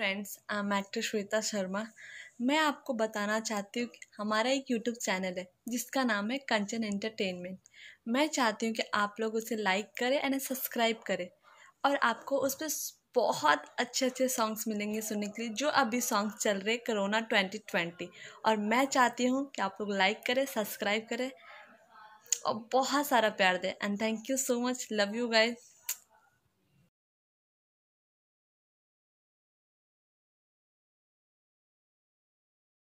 friends I am actor Shweta Sharma मैं आपको बताना चाहती हूँ कि हमारा एक यूट्यूब चैनल है जिसका नाम है कंचन एंटरटेनमेंट मैं चाहती हूँ कि आप लोग उसे लाइक करें एंड सब्सक्राइब करें और आपको उस पर बहुत अच्छे अच्छे सॉन्ग्स मिलेंगे सुनने के लिए जो अभी सॉन्ग्स चल रहे हैं करोना ट्वेंटी ट्वेंटी और मैं चाहती हूँ कि आप लोग लाइक करें सब्सक्राइब करें और बहुत सारा प्यार दें and thank you so much love you guys